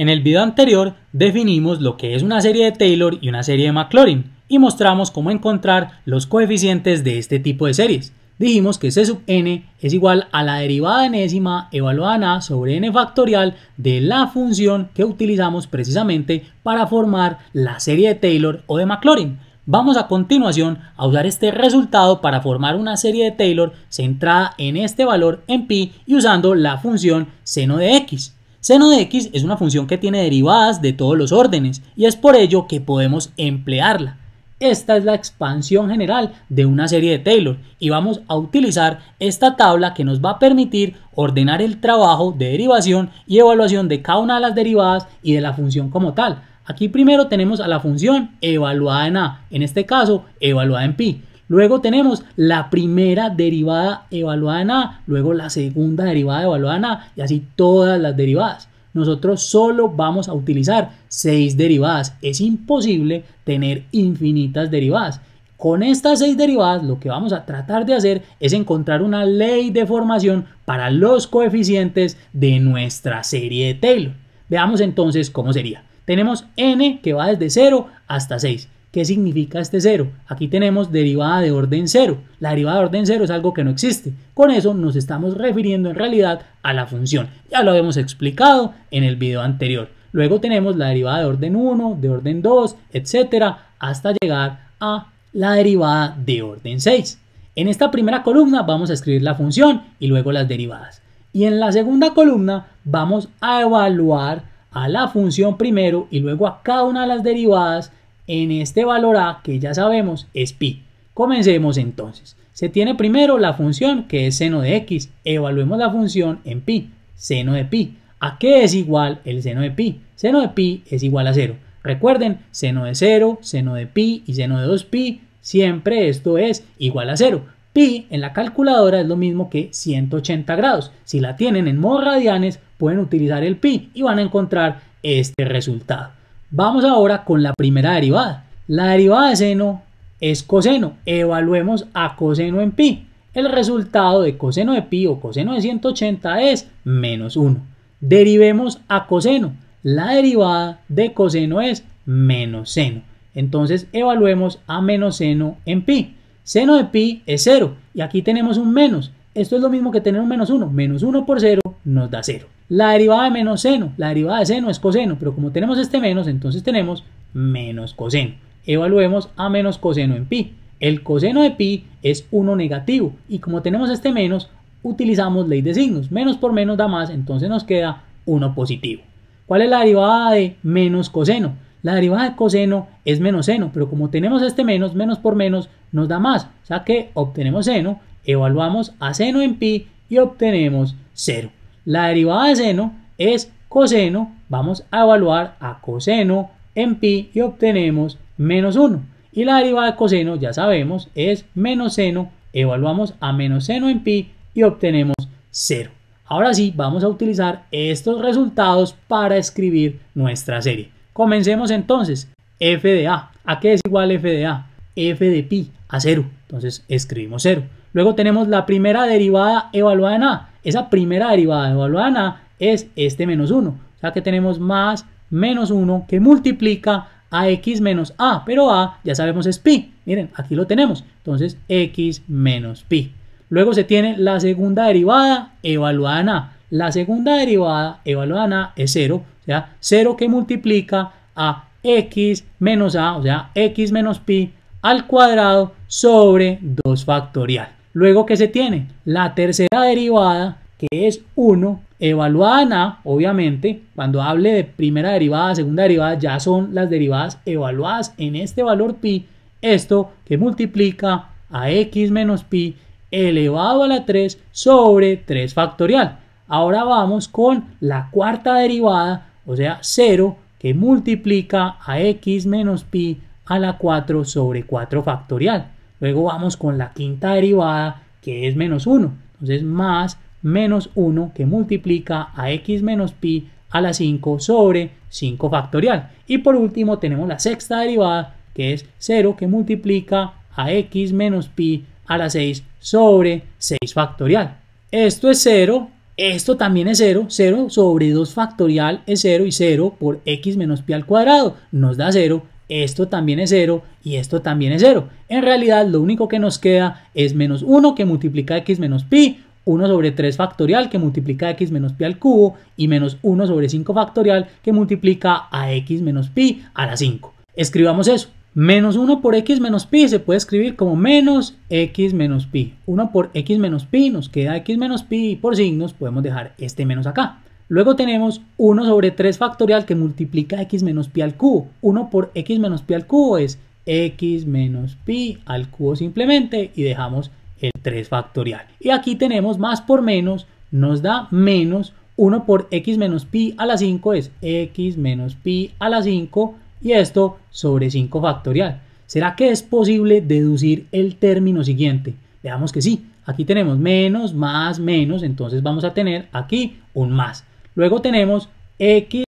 En el video anterior definimos lo que es una serie de Taylor y una serie de Maclaurin y mostramos cómo encontrar los coeficientes de este tipo de series. Dijimos que C sub n es igual a la derivada enésima evaluada en a sobre n factorial de la función que utilizamos precisamente para formar la serie de Taylor o de Maclaurin. Vamos a continuación a usar este resultado para formar una serie de Taylor centrada en este valor en pi y usando la función seno de x. Seno de x es una función que tiene derivadas de todos los órdenes y es por ello que podemos emplearla. Esta es la expansión general de una serie de Taylor y vamos a utilizar esta tabla que nos va a permitir ordenar el trabajo de derivación y evaluación de cada una de las derivadas y de la función como tal. Aquí primero tenemos a la función evaluada en A, en este caso evaluada en pi. Luego tenemos la primera derivada evaluada en A, luego la segunda derivada evaluada en A y así todas las derivadas. Nosotros solo vamos a utilizar seis derivadas. Es imposible tener infinitas derivadas. Con estas seis derivadas lo que vamos a tratar de hacer es encontrar una ley de formación para los coeficientes de nuestra serie de Taylor. Veamos entonces cómo sería. Tenemos n que va desde 0 hasta 6. ¿Qué significa este cero? Aquí tenemos derivada de orden cero. La derivada de orden cero es algo que no existe. Con eso nos estamos refiriendo en realidad a la función. Ya lo habíamos explicado en el video anterior. Luego tenemos la derivada de orden 1, de orden 2, etcétera, hasta llegar a la derivada de orden 6. En esta primera columna vamos a escribir la función y luego las derivadas. Y en la segunda columna vamos a evaluar a la función primero y luego a cada una de las derivadas en este valor A que ya sabemos es pi. Comencemos entonces. Se tiene primero la función que es seno de x. Evaluemos la función en pi, seno de pi. ¿A qué es igual el seno de pi? Seno de pi es igual a 0. Recuerden, seno de 0, seno de pi y seno de 2pi, siempre esto es igual a 0. Pi en la calculadora es lo mismo que 180 grados. Si la tienen en modo radianes, pueden utilizar el pi y van a encontrar este resultado. Vamos ahora con la primera derivada. La derivada de seno es coseno. Evaluemos a coseno en pi. El resultado de coseno de pi o coseno de 180 es menos 1. Derivemos a coseno. La derivada de coseno es menos seno. Entonces evaluemos a menos seno en pi. Seno de pi es 0 y aquí tenemos un menos. Esto es lo mismo que tener un menos 1. Menos 1 por 0 nos da 0. La derivada de menos seno, la derivada de seno es coseno, pero como tenemos este menos, entonces tenemos menos coseno. Evaluemos a menos coseno en pi. El coseno de pi es 1 negativo y como tenemos este menos, utilizamos ley de signos. Menos por menos da más, entonces nos queda 1 positivo. ¿Cuál es la derivada de menos coseno? La derivada de coseno es menos seno, pero como tenemos este menos, menos por menos nos da más. O sea que obtenemos seno, evaluamos a seno en pi y obtenemos 0. La derivada de seno es coseno. Vamos a evaluar a coseno en pi y obtenemos menos 1. Y la derivada de coseno, ya sabemos, es menos seno. Evaluamos a menos seno en pi y obtenemos 0. Ahora sí, vamos a utilizar estos resultados para escribir nuestra serie. Comencemos entonces. F de A. ¿A qué es igual F de A? F de pi a 0. Entonces escribimos 0. Luego tenemos la primera derivada evaluada en A esa primera derivada en a es este menos 1. O sea que tenemos más menos 1 que multiplica a x menos a, pero a ya sabemos es pi. Miren, aquí lo tenemos. Entonces x menos pi. Luego se tiene la segunda derivada evaluada en a. La segunda derivada evaluada en a es 0, o sea, 0 que multiplica a x menos a, o sea, x menos pi al cuadrado sobre 2 factorial. Luego, ¿qué se tiene? La tercera derivada, que es 1, evaluada en A, obviamente, cuando hable de primera derivada, segunda derivada, ya son las derivadas evaluadas en este valor pi, esto que multiplica a x menos pi elevado a la 3 sobre 3 factorial. Ahora vamos con la cuarta derivada, o sea, 0, que multiplica a x menos pi a la 4 sobre 4 factorial. Luego vamos con la quinta derivada, que es menos 1. Entonces, más menos 1 que multiplica a x menos pi a la 5 sobre 5 factorial. Y por último tenemos la sexta derivada, que es 0 que multiplica a x menos pi a la 6 sobre 6 factorial. Esto es 0, esto también es 0, 0 sobre 2 factorial es 0 y 0 por x menos pi al cuadrado nos da 0 esto también es 0 y esto también es 0. En realidad lo único que nos queda es menos 1 que multiplica x menos pi, 1 sobre 3 factorial que multiplica x menos pi al cubo y menos 1 sobre 5 factorial que multiplica a x menos pi a la 5. Escribamos eso. Menos 1 por x menos pi se puede escribir como menos x menos pi. 1 por x menos pi nos queda x menos pi por signos podemos dejar este menos acá. Luego tenemos 1 sobre 3 factorial que multiplica x menos pi al cubo. 1 por x menos pi al cubo es x menos pi al cubo simplemente y dejamos el 3 factorial. Y aquí tenemos más por menos, nos da menos 1 por x menos pi a la 5 es x menos pi a la 5 y esto sobre 5 factorial. ¿Será que es posible deducir el término siguiente? Veamos que sí. Aquí tenemos menos, más, menos, entonces vamos a tener aquí un más. Luego tenemos X